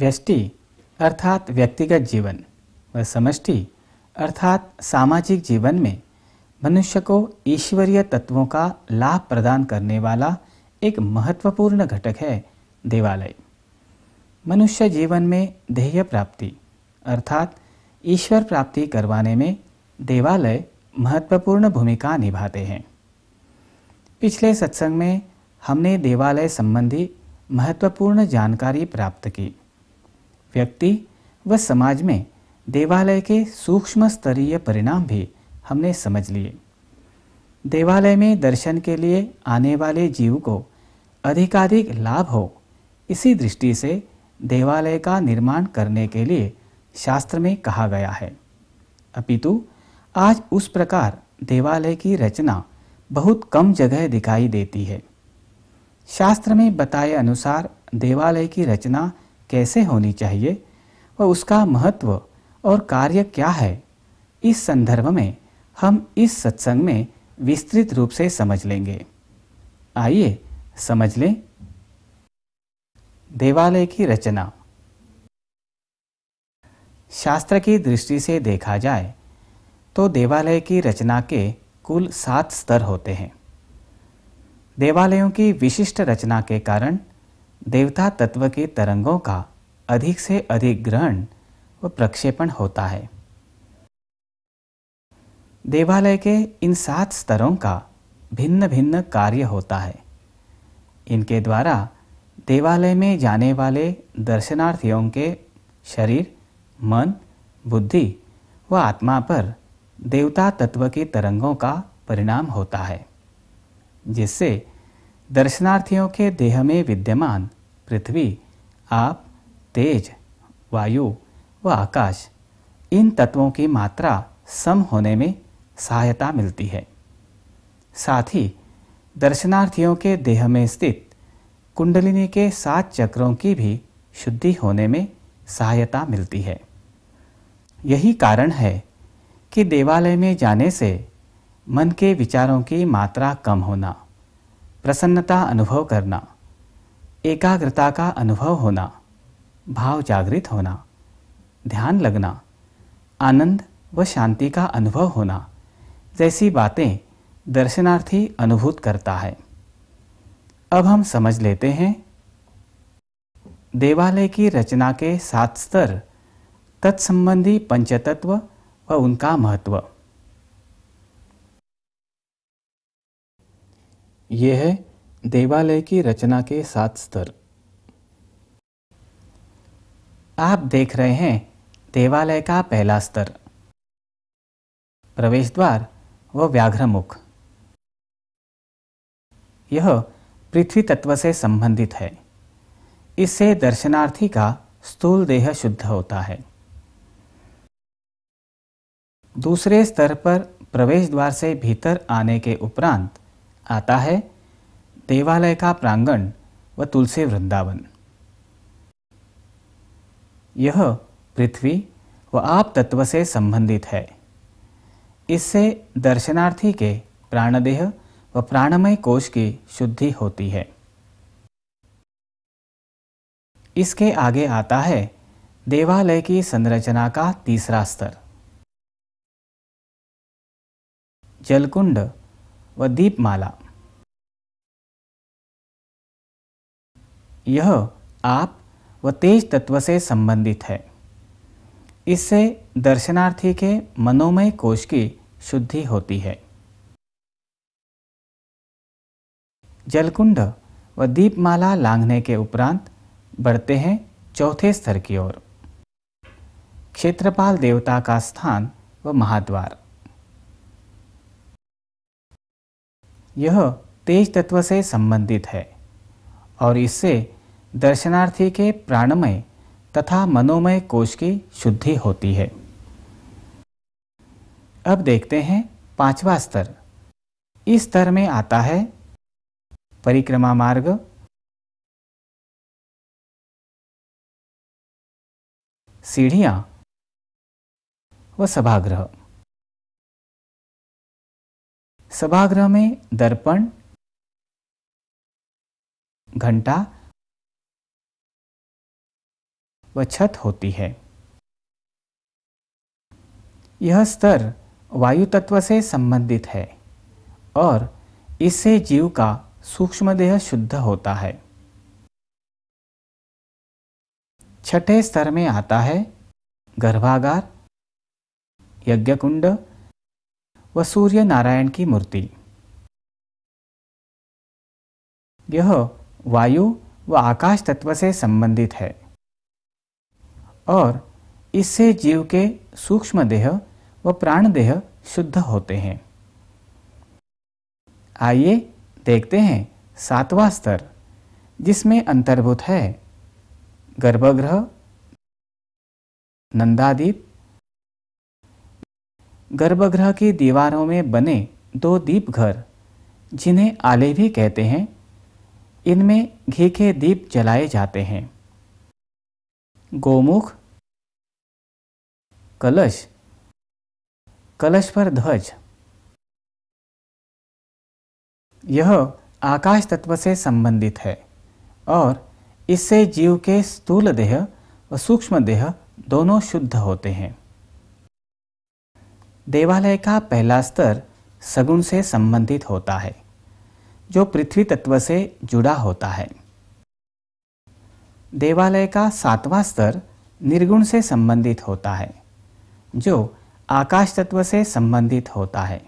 व्यष्टि अर्थात व्यक्तिगत जीवन व समष्टि अर्थात सामाजिक जीवन में मनुष्य को ईश्वरीय तत्वों का लाभ प्रदान करने वाला एक महत्वपूर्ण घटक है देवालय मनुष्य जीवन में ध्येय प्राप्ति अर्थात ईश्वर प्राप्ति करवाने में देवालय महत्वपूर्ण भूमिका निभाते हैं पिछले सत्संग में हमने देवालय संबंधी महत्वपूर्ण जानकारी प्राप्त की व्यक्ति व समाज में देवालय के सूक्ष्म स्तरीय परिणाम भी हमने समझ लिए देवालय में दर्शन के लिए आने वाले जीव को अधिकाधिक लाभ हो इसी दृष्टि से देवालय का निर्माण करने के लिए शास्त्र में कहा गया है अपितु आज उस प्रकार देवालय की रचना बहुत कम जगह दिखाई देती है शास्त्र में बताए अनुसार देवालय की रचना कैसे होनी चाहिए व उसका महत्व और कार्य क्या है इस संदर्भ में हम इस सत्संग में विस्तृत रूप से समझ लेंगे आइए समझ लें देवालय की रचना शास्त्र की दृष्टि से देखा जाए तो देवालय की रचना के कुल सात स्तर होते हैं देवालयों की विशिष्ट रचना के कारण देवता तत्व के तरंगों का अधिक से अधिक ग्रहण व प्रक्षेपण होता है देवालय के इन सात स्तरों का भिन्न भिन्न कार्य होता है इनके द्वारा देवालय में जाने वाले दर्शनार्थियों के शरीर मन बुद्धि व आत्मा पर देवता तत्व के तरंगों का परिणाम होता है जिससे दर्शनार्थियों के देह में विद्यमान पृथ्वी आप तेज वायु व वा आकाश इन तत्वों की मात्रा सम होने में सहायता मिलती है साथ ही दर्शनार्थियों के देह में स्थित कुंडलिनी के सात चक्रों की भी शुद्धि होने में सहायता मिलती है यही कारण है कि देवालय में जाने से मन के विचारों की मात्रा कम होना प्रसन्नता अनुभव करना एकाग्रता का अनुभव होना भाव जागृत होना ध्यान लगना आनंद व शांति का अनुभव होना जैसी बातें दर्शनार्थी अनुभूत करता है अब हम समझ लेते हैं देवालय की रचना के सात स्तर तत्संबंधी पंचतत्व व उनका महत्व ये है देवालय की रचना के सात स्तर आप देख रहे हैं देवालय का पहला स्तर प्रवेश द्वार व मुख यह पृथ्वी तत्व से संबंधित है इससे दर्शनार्थी का स्थूल देह शुद्ध होता है दूसरे स्तर पर प्रवेश द्वार से भीतर आने के उपरांत आता है देवालय का प्रांगण व तुलसी वृंदावन यह पृथ्वी व आप तत्व से संबंधित है इससे दर्शनार्थी के प्राणदेह व प्राणमय कोश की शुद्धि होती है इसके आगे आता है देवालय की संरचना का तीसरा स्तर जलकुंड व दीपमाला यह आप व तेज तत्व से संबंधित है इससे दर्शनार्थी के मनोमय कोश की शुद्धि होती है जलकुंड व दीपमाला लांघने के उपरांत बढ़ते हैं चौथे स्तर की ओर क्षेत्रपाल देवता का स्थान व महाद्वार यह तेज तत्व से संबंधित है और इससे दर्शनार्थी के प्राणमय तथा मनोमय कोश की शुद्धि होती है अब देखते हैं पांचवा स्तर इस स्तर में आता है परिक्रमा मार्ग सीढ़ियां व सभागृह सभागृह में दर्पण घंटा व छत होती है यह स्तर वायु तत्व से संबंधित है और इससे जीव का सूक्ष्म देह शुद्ध होता है छठे स्तर में आता है गर्भागार यज्ञकुंड व सूर्य नारायण की मूर्ति यह वायु व आकाश तत्व से संबंधित है और इससे जीव के सूक्ष्म देह व प्राण देह शुद्ध होते हैं आइए देखते हैं सातवां स्तर जिसमें अंतर्भूत है गर्भगृह नंदादीप गर्भगृह की दीवारों में बने दो दीप घर जिन्हें आले भी कहते हैं इनमें घी के दीप जलाए जाते हैं गोमुख कलश कलश पर ध्वज यह आकाश तत्व से संबंधित है और इससे जीव के स्थूल देह व सूक्ष्म देह दोनों शुद्ध होते हैं देवालय का पहला स्तर सगुण से संबंधित होता है जो पृथ्वी तत्व से जुड़ा होता है देवालय का सातवां स्तर निर्गुण से संबंधित होता है जो आकाश तत्व से संबंधित होता है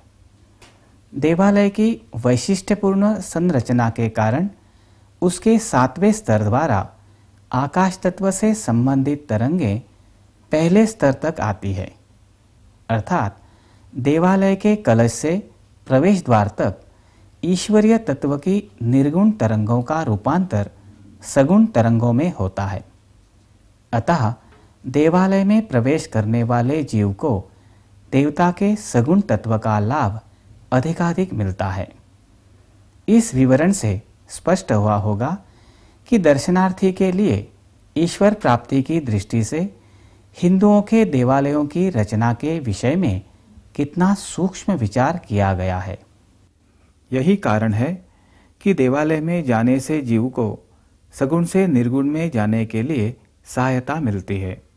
देवालय की वैशिष्ट्यपूर्ण संरचना के कारण उसके सातवें स्तर द्वारा आकाश तत्व से संबंधित तरंगें पहले स्तर तक आती है अर्थात देवालय के कलश से प्रवेश द्वार तक ईश्वरीय तत्व की निर्गुण तरंगों का रूपांतर सगुण तरंगों में होता है अतः देवालय में प्रवेश करने वाले जीव को देवता के सगुण तत्व का लाभ अधिकाधिक मिलता है इस विवरण से स्पष्ट हुआ होगा कि दर्शनार्थी के लिए ईश्वर प्राप्ति की दृष्टि से हिंदुओं के देवालयों की रचना के विषय में कितना सूक्ष्म विचार किया गया है यही कारण है कि देवालय में जाने से जीव को सगुण से निर्गुण में जाने के लिए सहायता मिलती है